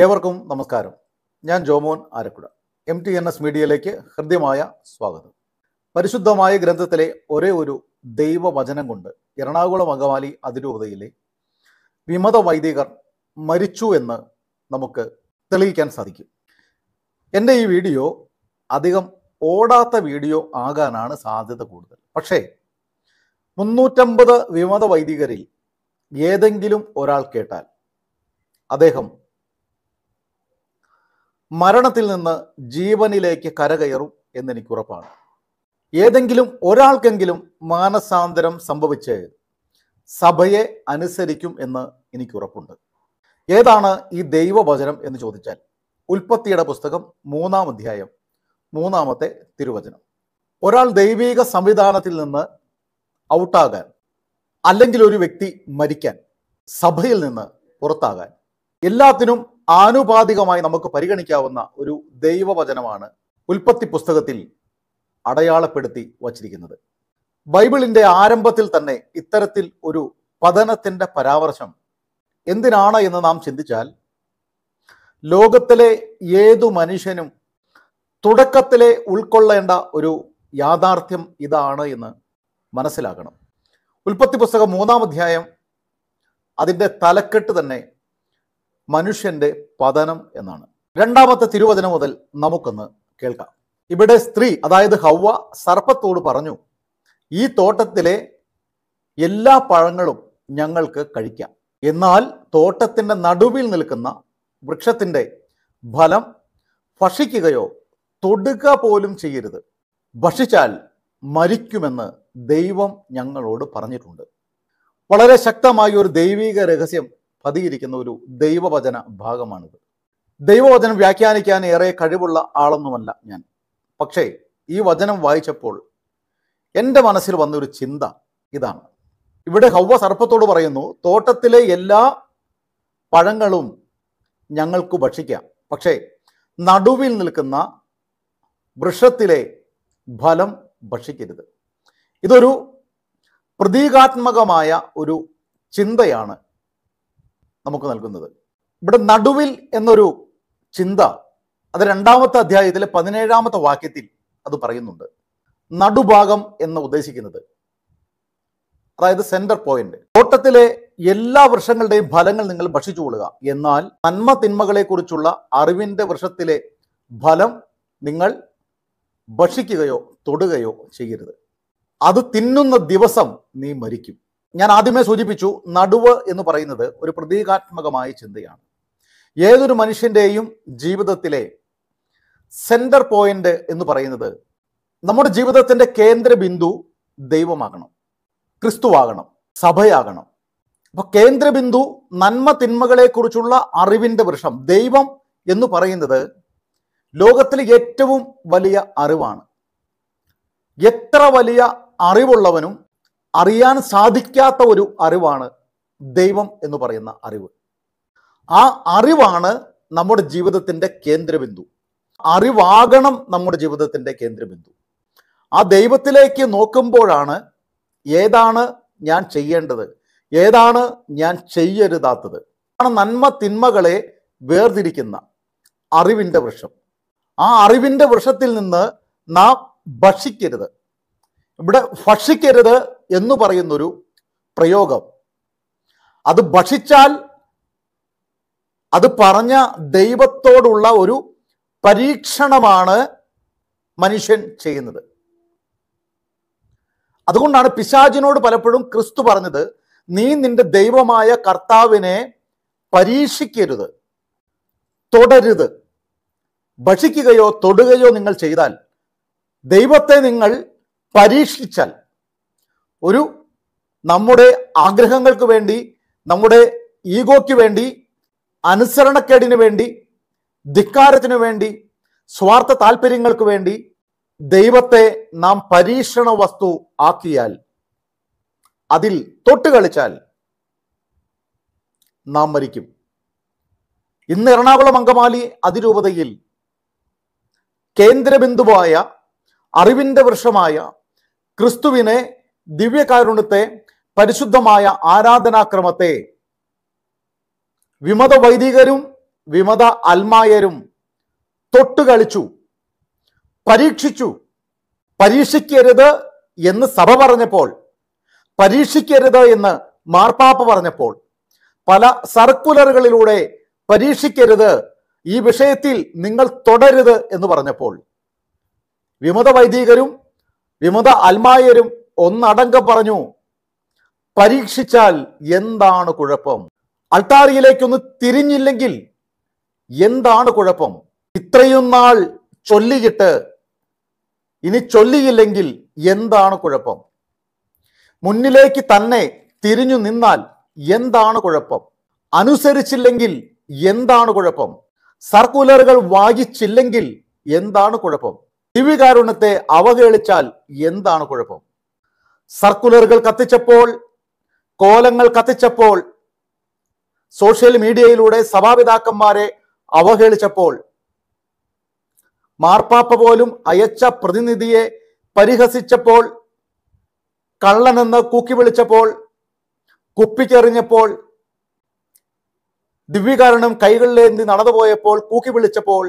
ഏവർക്കും നമസ്കാരം ഞാൻ Jomon Arakkuda M T N S മീഡിയയിലേക്ക് ഹൃദ്യമായ സ്വാഗതം പരിശുദ്ധമായ ഗ്രന്ഥത്തിലെ ഒരേ ഒരു ദൈവവചനം കൊണ്ട് എറണാകുളം അങ്കമാലി അതിരൂപതയിലെ വിമത വൈദികർ മരിച്ചു എന്ന് നമുക്ക് തെളിയിക്കാൻ സാധിക്കും എൻ്റെ ഈ വീഡിയോ അധികം ഓടാത്ത വീഡിയോ ആകാനാണ് സാധ്യത കൂടുതൽ പക്ഷേ മുന്നൂറ്റമ്പത് വിമത വൈദികരിൽ ഏതെങ്കിലും ഒരാൾ കേട്ടാൽ അദ്ദേഹം മരണത്തിൽ നിന്ന് ജീവനിലേക്ക് കരകയറും ഉറപ്പാണ് ഏതെങ്കിലും ഒരാൾക്കെങ്കിലും മാനസാന്തരം സംഭവിച്ച് സഭയെ അനുസരിക്കും എന്ന് എനിക്ക് ഉറപ്പുണ്ട് ഏതാണ് ഈ ദൈവവചനം എന്ന് ചോദിച്ചാൽ ഉൽപ്പത്തിയുടെ പുസ്തകം മൂന്നാം അധ്യായം മൂന്നാമത്തെ തിരുവചനം ഒരാൾ ദൈവിക സംവിധാനത്തിൽ നിന്ന് ഔട്ടാകാൻ അല്ലെങ്കിൽ ഒരു വ്യക്തി മരിക്കാൻ സഭയിൽ നിന്ന് പുറത്താകാൻ എല്ലാത്തിനും ആനുപാതികമായി നമുക്ക് പരിഗണിക്കാവുന്ന ഒരു ദൈവവചനമാണ് ഉൽപ്പത്തി പുസ്തകത്തിൽ അടയാളപ്പെടുത്തി വച്ചിരിക്കുന്നത് ബൈബിളിൻ്റെ ആരംഭത്തിൽ തന്നെ ഇത്തരത്തിൽ ഒരു പതനത്തിൻ്റെ പരാമർശം എന്തിനാണ് എന്ന് നാം ചിന്തിച്ചാൽ ലോകത്തിലെ ഏതു മനുഷ്യനും തുടക്കത്തിലെ ഉൾക്കൊള്ളേണ്ട ഒരു യാഥാർത്ഥ്യം ഇതാണ് എന്ന് മനസ്സിലാക്കണം ഉൽപ്പത്തി പുസ്തകം മൂന്നാം അധ്യായം അതിൻ്റെ തലക്കെട്ട് തന്നെ മനുഷ്യന്റെ പതനം എന്നാണ് രണ്ടാമത്തെ തിരുവചനം മുതൽ നമുക്കൊന്ന് കേൾക്കാം ഇവിടെ സ്ത്രീ അതായത് ഹൗവ സർപ്പത്തോട് പറഞ്ഞു ഈ തോട്ടത്തിലെ എല്ലാ പഴങ്ങളും ഞങ്ങൾക്ക് കഴിക്കാം എന്നാൽ തോട്ടത്തിൻ്റെ നടുവിൽ നിൽക്കുന്ന വൃക്ഷത്തിൻ്റെ ഫലം ഭക്ഷിക്കുകയോ തൊടുക പോലും ചെയ്യരുത് ഭക്ഷിച്ചാൽ മരിക്കുമെന്ന് ദൈവം ഞങ്ങളോട് പറഞ്ഞിട്ടുണ്ട് വളരെ ശക്തമായ ഒരു ദൈവിക രഹസ്യം പതിയിരിക്കുന്ന ഒരു ദൈവവചന ഭാഗമാണിത് ദൈവവചനം വ്യാഖ്യാനിക്കാൻ ഏറെ കഴിവുള്ള ആളൊന്നുമല്ല ഞാൻ പക്ഷേ ഈ വചനം വായിച്ചപ്പോൾ എൻ്റെ മനസ്സിൽ വന്നൊരു ചിന്ത ഇതാണ് ഇവിടെ ഹൗവ സർപ്പത്തോട് പറയുന്നു തോട്ടത്തിലെ എല്ലാ പഴങ്ങളും ഞങ്ങൾക്ക് ഭക്ഷിക്കാം പക്ഷേ നടുവിൽ നിൽക്കുന്ന വൃക്ഷത്തിലെ ഫലം ഭക്ഷിക്കരുത് ഇതൊരു പ്രതീകാത്മകമായ ഒരു ചിന്തയാണ് നമുക്ക് നൽകുന്നത് ഇവിടെ നടുവിൽ എന്നൊരു ചിന്ത അത് രണ്ടാമത്തെ അധ്യായത്തിലെ പതിനേഴാമത്തെ വാക്യത്തിൽ അത് പറയുന്നുണ്ട് നടുഭാഗം എന്ന് ഉദ്ദേശിക്കുന്നത് അതായത് സെന്റർ പോയിന്റ് തോട്ടത്തിലെ എല്ലാ വൃക്ഷങ്ങളുടെയും ഫലങ്ങൾ നിങ്ങൾ ഭക്ഷിച്ചു എന്നാൽ നന്മ തിന്മകളെക്കുറിച്ചുള്ള അറിവിന്റെ വൃക്ഷത്തിലെ ഫലം നിങ്ങൾ ഭക്ഷിക്കുകയോ തൊടുകയോ ചെയ്യരുത് അത് തിന്നുന്ന ദിവസം നീ മരിക്കും ഞാൻ ആദ്യമേ സൂചിപ്പിച്ചു നടുവ് എന്ന് പറയുന്നത് ഒരു പ്രതീകാത്മകമായ ചിന്തയാണ് ഏതൊരു മനുഷ്യൻ്റെയും ജീവിതത്തിലെ സെൻറ്റർ പോയിന്റ് എന്ന് പറയുന്നത് നമ്മുടെ ജീവിതത്തിൻ്റെ കേന്ദ്ര ബിന്ദു ദൈവമാകണം ക്രിസ്തുവാകണം സഭയാകണം അപ്പോൾ കേന്ദ്രബിന്ദു നന്മ തിന്മകളെക്കുറിച്ചുള്ള അറിവിന്റെ വൃക്ഷം ദൈവം എന്ന് പറയുന്നത് ലോകത്തിലെ ഏറ്റവും വലിയ അറിവാണ് എത്ര വലിയ അറിവുള്ളവനും അറിയാൻ സാധിക്കാത്ത ഒരു അറിവാണ് ദൈവം എന്ന് പറയുന്ന അറിവ് ആ അറിവാണ് നമ്മുടെ ജീവിതത്തിൻ്റെ കേന്ദ്രബിന്ദു അറിവാകണം നമ്മുടെ ജീവിതത്തിൻ്റെ കേന്ദ്രബിന്ദു ആ ദൈവത്തിലേക്ക് നോക്കുമ്പോഴാണ് ഏതാണ് ഞാൻ ചെയ്യേണ്ടത് ഏതാണ് ഞാൻ ചെയ്യരുതാത്തത് ആണ് നന്മ തിന്മകളെ വേർതിരിക്കുന്ന അറിവിൻ്റെ വൃക്ഷം ആ അറിവിൻ്റെ വൃക്ഷത്തിൽ നിന്ന് നാം ഭക്ഷിക്കരുത് ഇവിടെ ഭക്ഷിക്കരുത് എന്ന് പറയുന്നൊരു പ്രയോഗം അത് ഭക്ഷിച്ചാൽ അത് പറഞ്ഞ ദൈവത്തോടുള്ള ഒരു പരീക്ഷണമാണ് മനുഷ്യൻ ചെയ്യുന്നത് അതുകൊണ്ടാണ് പിശാചിനോട് പലപ്പോഴും ക്രിസ്തു പറഞ്ഞത് നീ നിന്റെ ദൈവമായ കർത്താവിനെ പരീക്ഷിക്കരുത് തുടരുത് ഭക്ഷിക്കുകയോ തൊടുകയോ നിങ്ങൾ ചെയ്താൽ ദൈവത്തെ നിങ്ങൾ പരീക്ഷിച്ചാൽ ഒരു നമ്മുടെ ആഗ്രഹങ്ങൾക്ക് വേണ്ടി നമ്മുടെ ഈഗോയ്ക്ക് വേണ്ടി അനുസരണക്കേടിന് വേണ്ടി ധിക്കാരത്തിനു വേണ്ടി സ്വാർത്ഥ താല്പര്യങ്ങൾക്ക് വേണ്ടി ദൈവത്തെ നാം പരീക്ഷണ വസ്തു ആക്കിയാൽ അതിൽ കളിച്ചാൽ നാം മരിക്കും ഇന്ന് എറണാകുളം അങ്കമാലി അതിരൂപതയിൽ കേന്ദ്രബിന്ദുവായ അറിവിന്റെ വൃക്ഷമായ ക്രിസ്തുവിനെ ദിവ്യകാരുണ്യത്തെ പരിശുദ്ധമായ ആരാധനാക്രമത്തെ വിമത വൈദികരും വിമത അൽമായരും തൊട്ടുകളിച്ചു പരീക്ഷിച്ചു പരീക്ഷിക്കരുത് എന്ന് സഭ പറഞ്ഞപ്പോൾ പരീക്ഷിക്കരുത് എന്ന് മാർപ്പാപ്പ പറഞ്ഞപ്പോൾ പല സർക്കുലറുകളിലൂടെ പരീക്ഷിക്കരുത് ഈ വിഷയത്തിൽ നിങ്ങൾ തുടരുത് എന്ന് പറഞ്ഞപ്പോൾ വിമത വൈദികരും വിമത അൽമായരും ഒന്നടങ്ക പറഞ്ഞു പരീക്ഷിച്ചാൽ എന്താണ് കുഴപ്പം അൾട്ടാരിയിലേക്കൊന്ന് തിരിഞ്ഞില്ലെങ്കിൽ എന്താണ് കുഴപ്പം ഇത്രയും നാൾ ചൊല്ലിയിട്ട് ഇനി ചൊല്ലിയില്ലെങ്കിൽ എന്താണ് കുഴപ്പം മുന്നിലേക്ക് തന്നെ തിരിഞ്ഞു നിന്നാൽ എന്താണ് കുഴപ്പം അനുസരിച്ചില്ലെങ്കിൽ എന്താണ് കുഴപ്പം സർക്കുലറുകൾ വായിച്ചില്ലെങ്കിൽ എന്താണ് കുഴപ്പം ദിവ്യകാരുണ്യത്തെ അവഹേളിച്ചാൽ എന്താണ് കുഴപ്പം സർക്കുലറുകൾ കത്തിച്ചപ്പോൾ കോലങ്ങൾ കത്തിച്ചപ്പോൾ സോഷ്യൽ മീഡിയയിലൂടെ സഭാപിതാക്കന്മാരെ അവഹേളിച്ചപ്പോൾ മാർപ്പാപ്പ പോലും അയച്ച പ്രതിനിധിയെ പരിഹസിച്ചപ്പോൾ കള്ളനെന്ന് കൂക്കി വിളിച്ചപ്പോൾ കുപ്പിക്കെറിഞ്ഞപ്പോൾ ദിവ്യകാരണം കൈകളിലേന്തി നടന്നുപോയപ്പോൾ കൂക്കി വിളിച്ചപ്പോൾ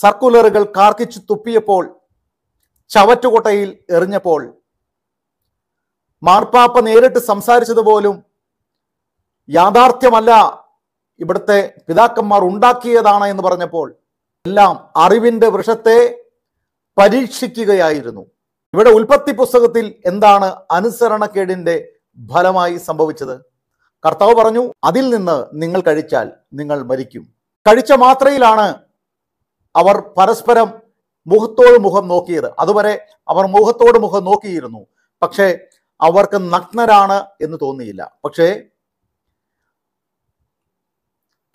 സർക്കുലറുകൾ കാർക്കിച്ചു തുപ്പിയപ്പോൾ ചവറ്റുകൊട്ടയിൽ എറിഞ്ഞപ്പോൾ മാർപ്പാപ്പ നേരിട്ട് സംസാരിച്ചത് പോലും യാഥാർത്ഥ്യമല്ല ഇവിടുത്തെ പിതാക്കന്മാർ ഉണ്ടാക്കിയതാണ് എന്ന് പറഞ്ഞപ്പോൾ എല്ലാം അറിവിന്റെ വൃഷത്തെ പരീക്ഷിക്കുകയായിരുന്നു ഇവിടെ ഉൽപ്പത്തി പുസ്തകത്തിൽ എന്താണ് അനുസരണക്കേടിന്റെ ഫലമായി സംഭവിച്ചത് കർത്താവ് പറഞ്ഞു അതിൽ നിന്ന് നിങ്ങൾ കഴിച്ചാൽ നിങ്ങൾ മരിക്കും കഴിച്ച മാത്രയിലാണ് അവർ പരസ്പരം മുഖത്തോട് മുഖം നോക്കിയത് അതുവരെ അവർ മുഖത്തോട് മുഖം നോക്കിയിരുന്നു പക്ഷേ അവർക്ക് നഗ്നരാണ് എന്ന് തോന്നിയില്ല പക്ഷേ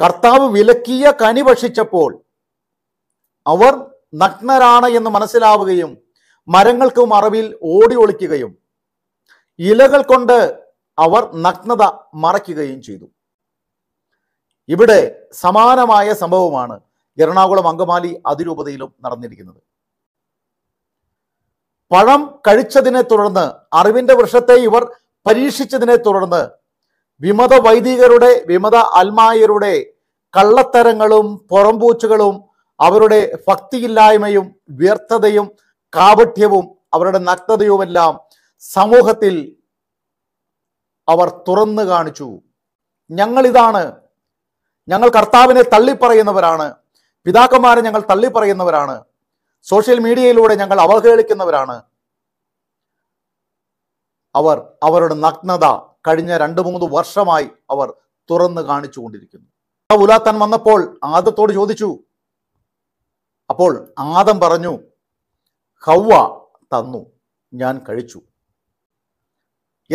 കർത്താവ് വിലക്കിയ കനി ഭക്ഷിച്ചപ്പോൾ അവർ നഗ്നരാണ് എന്ന് മനസ്സിലാവുകയും മരങ്ങൾക്ക് മറവിൽ ഓടി ഒളിക്കുകയും ഇലകൾ കൊണ്ട് അവർ നഗ്നത മറയ്ക്കുകയും ചെയ്തു ഇവിടെ സമാനമായ സംഭവമാണ് എറണാകുളം അങ്കമാലി അതിരൂപതയിലും നടന്നിരിക്കുന്നത് പഴം കഴിച്ചതിനെ തുടർന്ന് അറിവിന്റെ വൃക്ഷത്തെ ഇവർ പരീക്ഷിച്ചതിനെ തുടർന്ന് വിമത വൈദികരുടെ വിമത അൽമായരുടെ കള്ളത്തരങ്ങളും പുറംപൂച്ചുകളും അവരുടെ ഭക്തിയില്ലായ്മയും വ്യർത്ഥതയും കാപഠ്യവും അവരുടെ നഗ്നതയുമെല്ലാം സമൂഹത്തിൽ അവർ തുറന്നു കാണിച്ചു ഞങ്ങളിതാണ് ഞങ്ങൾ കർത്താവിനെ തള്ളിപ്പറയുന്നവരാണ് പിതാക്കന്മാരെ ഞങ്ങൾ തള്ളിപ്പറയുന്നവരാണ് സോഷ്യൽ മീഡിയയിലൂടെ ഞങ്ങൾ അവഹേളിക്കുന്നവരാണ് അവർ അവരുടെ നഗ്നത കഴിഞ്ഞ രണ്ടു മൂന്ന് വർഷമായി അവർ തുറന്നു കാണിച്ചുകൊണ്ടിരിക്കുന്നു ഉലാത്താൻ വന്നപ്പോൾ ആദത്തോട് ചോദിച്ചു അപ്പോൾ ആദം പറഞ്ഞു ഹൗവ തന്നു ഞാൻ കഴിച്ചു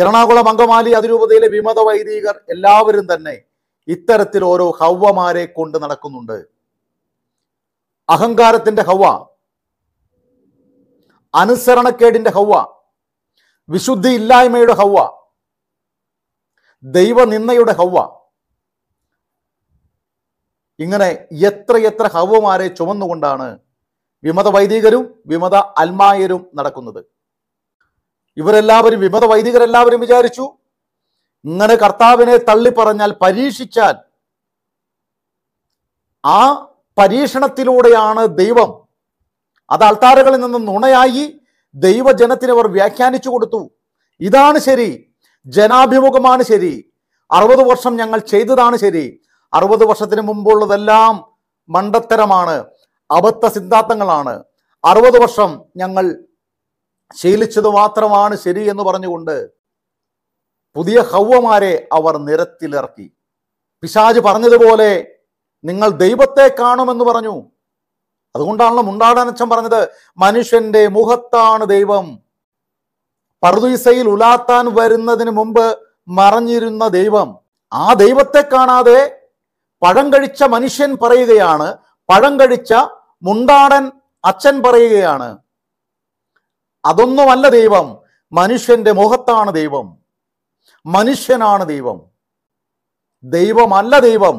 എറണാകുളം അങ്കമാലി അതിരൂപതയിലെ വിമത വൈദികർ എല്ലാവരും തന്നെ ഇത്തരത്തിൽ ഓരോ ഹൗവമാരെ കൊണ്ട് നടക്കുന്നുണ്ട് അഹങ്കാരത്തിന്റെ ഹൗവ അനുസരണക്കേടിന്റെ ഹൗവ വിശുദ്ധി ഇല്ലായ്മയുടെ ഹൗവ ദൈവനിന്ദയുടെ ഹൗവ ഇങ്ങനെ എത്രയെത്ര ഹൗവമാരെ ചുമന്നുകൊണ്ടാണ് വിമത വൈദികരും വിമത അൽമായരും നടക്കുന്നത് ഇവരെല്ലാവരും വിമത വൈദികരെല്ലാവരും വിചാരിച്ചു ഇങ്ങനെ കർത്താവിനെ തള്ളിപ്പറഞ്ഞാൽ പരീക്ഷിച്ചാൽ ആ പരീക്ഷണത്തിലൂടെയാണ് ദൈവം അത് അൾത്താരകളിൽ നിന്ന് നുണയായി ദൈവജനത്തിന് അവർ വ്യാഖ്യാനിച്ചു കൊടുത്തു ഇതാണ് ശരി ജനാഭിമുഖമാണ് ശരി അറുപത് വർഷം ഞങ്ങൾ ചെയ്തതാണ് ശരി അറുപത് വർഷത്തിന് മുമ്പുള്ളതെല്ലാം മണ്ടത്തരമാണ് അബദ്ധ സിദ്ധാന്തങ്ങളാണ് അറുപത് വർഷം ഞങ്ങൾ ശീലിച്ചത് മാത്രമാണ് ശരി എന്ന് പറഞ്ഞുകൊണ്ട് പുതിയ ഹൗവമാരെ അവർ നിരത്തിലിറക്കി പിശാജ് പറഞ്ഞതുപോലെ നിങ്ങൾ ദൈവത്തെ കാണുമെന്ന് പറഞ്ഞു അതുകൊണ്ടാണല്ലോ മുണ്ടാടനച്ചൻ പറഞ്ഞത് മനുഷ്യന്റെ മുഖത്താണ് ദൈവം പറുദീസയിൽ ഉലാത്താൻ വരുന്നതിന് മുമ്പ് മറഞ്ഞിരുന്ന ദൈവം ആ ദൈവത്തെ കാണാതെ പഴം കഴിച്ച മനുഷ്യൻ പറയുകയാണ് പഴം കഴിച്ച മുണ്ടാടൻ അച്ഛൻ പറയുകയാണ് അതൊന്നുമല്ല ദൈവം മനുഷ്യന്റെ മുഖത്താണ് ദൈവം മനുഷ്യനാണ് ദൈവം ദൈവമല്ല ദൈവം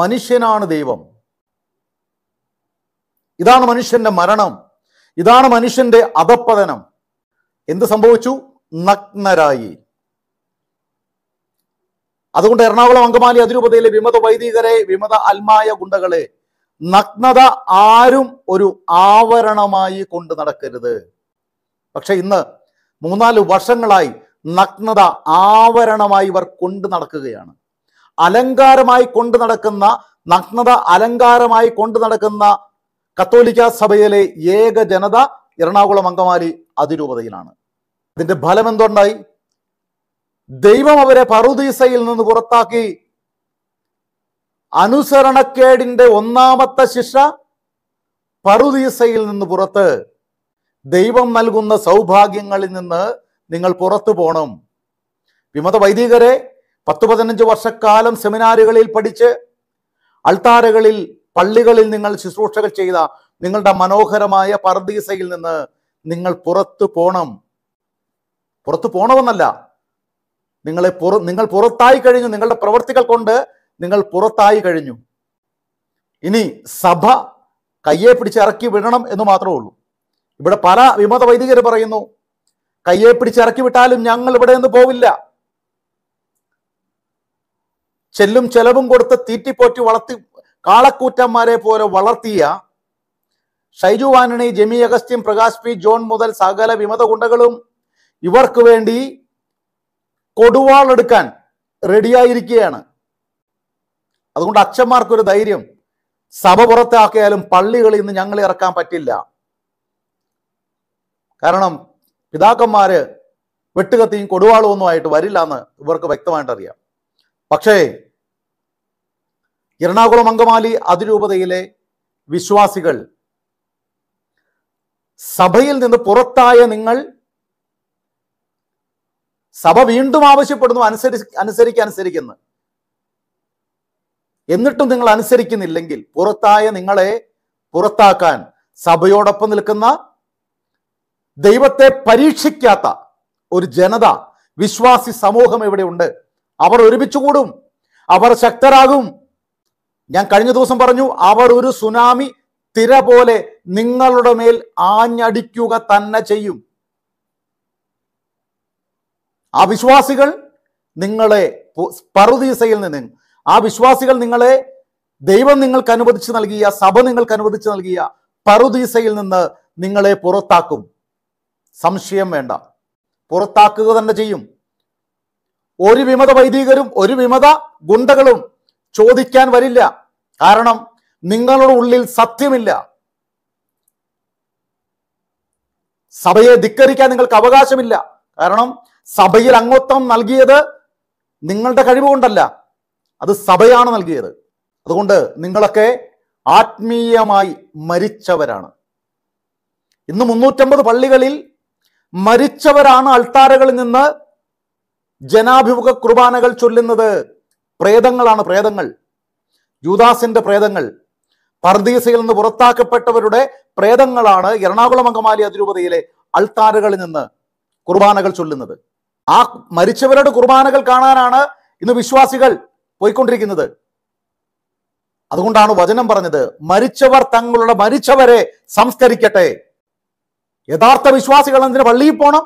മനുഷ്യനാണ് ദൈവം ഇതാണ് മനുഷ്യന്റെ മരണം ഇതാണ് മനുഷ്യന്റെ അധപ്പതനം എന്ത് സംഭവിച്ചു നഗ്നരായി അതുകൊണ്ട് എറണാകുളം അങ്കമാലി അതിരൂപതയിലെ വിമത വൈദികരെ വിമത അൽമായ ഗുണ്ടകളെ നഗ്നത ആരും ഒരു ആവരണമായി കൊണ്ട് നടക്കരുത് പക്ഷെ ഇന്ന് മൂന്നാല് വർഷങ്ങളായി നഗ്നത ആവരണമായി ഇവർ കൊണ്ട് നടക്കുകയാണ് അലങ്കാരമായി കൊണ്ട് നടക്കുന്ന നഗ്നത അലങ്കാരമായി കൊണ്ട് നടക്കുന്ന കത്തോലിക്ക സഭയിലെ ഏക ജനത എറണാകുളം അങ്കമാലി അതിരൂപതയിലാണ് അതിന്റെ ഫലം എന്തുണ്ടായി ദൈവം അവരെ പറുദീസയിൽ നിന്ന് പുറത്താക്കി അനുസരണക്കേടിന്റെ ഒന്നാമത്തെ ശിക്ഷ പറുദീസയിൽ നിന്ന് പുറത്ത് ദൈവം നൽകുന്ന സൗഭാഗ്യങ്ങളിൽ നിന്ന് നിങ്ങൾ പുറത്തു പോകണം വിമത വൈദികരെ പത്ത് പതിനഞ്ച് വർഷക്കാലം സെമിനാറുകളിൽ പഠിച്ച് അൾത്താരകളിൽ പള്ളികളിൽ നിങ്ങൾ ശുശ്രൂഷകൾ ചെയ്ത നിങ്ങളുടെ മനോഹരമായ പർദീസയിൽ നിന്ന് നിങ്ങൾ പുറത്തു പോണം പുറത്തു പോണമെന്നല്ല നിങ്ങളെ പുറ നിങ്ങൾ പുറത്തായി കഴിഞ്ഞു നിങ്ങളുടെ പ്രവൃത്തികൾ കൊണ്ട് നിങ്ങൾ പുറത്തായി കഴിഞ്ഞു ഇനി സഭ കയ്യെ പിടിച്ച് ഇറക്കി വിടണം എന്ന് മാത്രമേ ഉള്ളൂ ഇവിടെ പല വിമത വൈദികർ പറയുന്നു കയ്യെ പിടിച്ച് ഇറക്കി വിട്ടാലും ഞങ്ങൾ ഇവിടെ നിന്ന് പോവില്ല ചെല്ലും ചെലവും കൊടുത്ത് തീറ്റിപ്പോറ്റി വളർത്തി കാളക്കൂറ്റന്മാരെ പോലെ വളർത്തിയ ഷൈജു ആന്റണി ജെമി അഗസ്റ്റ്യം പ്രകാശ് പി ജോൺ മുതൽ സകല വിമത ഗുണ്ടകളും ഇവർക്ക് വേണ്ടി കൊടുവാളെടുക്കാൻ റെഡിയായിരിക്കുകയാണ് അതുകൊണ്ട് അച്ഛന്മാർക്കൊരു ധൈര്യം സഭ പുറത്താക്കിയാലും പള്ളികളിൽ നിന്ന് ഞങ്ങൾ ഇറക്കാൻ പറ്റില്ല കാരണം പിതാക്കന്മാര് വെട്ടുകത്തിയും കൊടുവാളും ആയിട്ട് വരില്ല എന്ന് ഇവർക്ക് വ്യക്തമായിട്ട് അറിയാം പക്ഷേ എറണാകുളം അങ്കമാലി അതിരൂപതയിലെ വിശ്വാസികൾ സഭയിൽ നിന്ന് പുറത്തായ നിങ്ങൾ സഭ വീണ്ടും ആവശ്യപ്പെടുന്നു അനുസരി അനുസരിക്കുക എന്നിട്ടും നിങ്ങൾ അനുസരിക്കുന്നില്ലെങ്കിൽ പുറത്തായ നിങ്ങളെ പുറത്താക്കാൻ സഭയോടൊപ്പം നിൽക്കുന്ന ദൈവത്തെ പരീക്ഷിക്കാത്ത ഒരു ജനത വിശ്വാസി സമൂഹം ഇവിടെ ഉണ്ട് അവർ ഒരുമിച്ച് കൂടും അവർ ശക്തരാകും ഞാൻ കഴിഞ്ഞ ദിവസം പറഞ്ഞു അവർ ഒരു സുനാമി തിര പോലെ നിങ്ങളുടെ മേൽ ആഞ്ഞടിക്കുക തന്നെ ചെയ്യും ആ വിശ്വാസികൾ നിങ്ങളെ പറുദീസയിൽ നിന്ന് ആ വിശ്വാസികൾ നിങ്ങളെ ദൈവം നിങ്ങൾക്ക് അനുവദിച്ചു നൽകിയ സഭ നിങ്ങൾക്ക് അനുവദിച്ചു നൽകിയ പറുദീസയിൽ നിന്ന് നിങ്ങളെ പുറത്താക്കും സംശയം വേണ്ട പുറത്താക്കുക തന്നെ ചെയ്യും ഒരു വിമത വൈദികരും ഒരു വിമത ഗുണ്ടകളും ചോദിക്കാൻ വരില്ല കാരണം നിങ്ങളുടെ ഉള്ളിൽ സത്യമില്ല സഭയെ ധിക്കരിക്കാൻ നിങ്ങൾക്ക് അവകാശമില്ല കാരണം സഭയിൽ അംഗത്വം നൽകിയത് നിങ്ങളുടെ കൊണ്ടല്ല അത് സഭയാണ് നൽകിയത് അതുകൊണ്ട് നിങ്ങളൊക്കെ ആത്മീയമായി മരിച്ചവരാണ് ഇന്ന് മുന്നൂറ്റമ്പത് പള്ളികളിൽ മരിച്ചവരാണ് അൾത്താരകളിൽ നിന്ന് ജനാഭിമുഖ കുർബാനകൾ ചൊല്ലുന്നത് പ്രേതങ്ങളാണ് പ്രേതങ്ങൾ ജൂദാസിന്റെ പ്രേതങ്ങൾ പർദീസയിൽ നിന്ന് പുറത്താക്കപ്പെട്ടവരുടെ പ്രേതങ്ങളാണ് എറണാകുളം അങ്കമാലി അതിരൂപതയിലെ അൾത്താരകളിൽ നിന്ന് കുർബാനകൾ ചൊല്ലുന്നത് ആ മരിച്ചവരുടെ കുർബാനകൾ കാണാനാണ് ഇന്ന് വിശ്വാസികൾ പോയിക്കൊണ്ടിരിക്കുന്നത് അതുകൊണ്ടാണ് വചനം പറഞ്ഞത് മരിച്ചവർ തങ്ങളുടെ മരിച്ചവരെ സംസ്കരിക്കട്ടെ യഥാർത്ഥ വിശ്വാസികൾ എന്തിന് പള്ളിയിൽ പോണം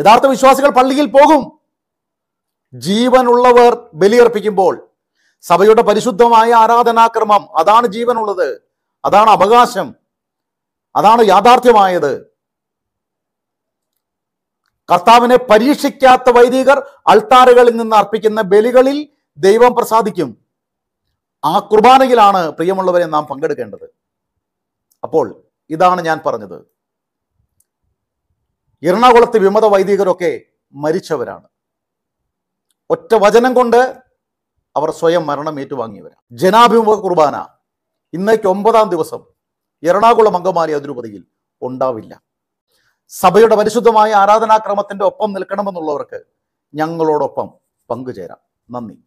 യഥാർത്ഥ വിശ്വാസികൾ പള്ളിയിൽ പോകും ജീവനുള്ളവർ ബലിയർപ്പിക്കുമ്പോൾ സഭയുടെ പരിശുദ്ധമായ ആരാധനാക്രമം അതാണ് ജീവനുള്ളത് അതാണ് അവകാശം അതാണ് യാഥാർത്ഥ്യമായത് കർത്താവിനെ പരീക്ഷിക്കാത്ത വൈദികർ അൾത്താറുകളിൽ നിന്ന് അർപ്പിക്കുന്ന ബലികളിൽ ദൈവം പ്രസാദിക്കും ആ കുർബാനയിലാണ് പ്രിയമുള്ളവരെ നാം പങ്കെടുക്കേണ്ടത് അപ്പോൾ ഇതാണ് ഞാൻ പറഞ്ഞത് എറണാകുളത്ത് വിമത വൈദികരൊക്കെ മരിച്ചവരാണ് ഒറ്റ വചനം കൊണ്ട് അവർ സ്വയം മരണം ഏറ്റുവാങ്ങിയവരാ ജനാഭിമുഖ കുർബാന ഇന്നേക്ക് ഒമ്പതാം ദിവസം എറണാകുളം അങ്കമാലി അതിരുപതിയിൽ ഉണ്ടാവില്ല സഭയുടെ പരിശുദ്ധമായ ആരാധനാക്രമത്തിന്റെ ഒപ്പം നിൽക്കണമെന്നുള്ളവർക്ക് ഞങ്ങളോടൊപ്പം പങ്കുചേരാം നന്ദി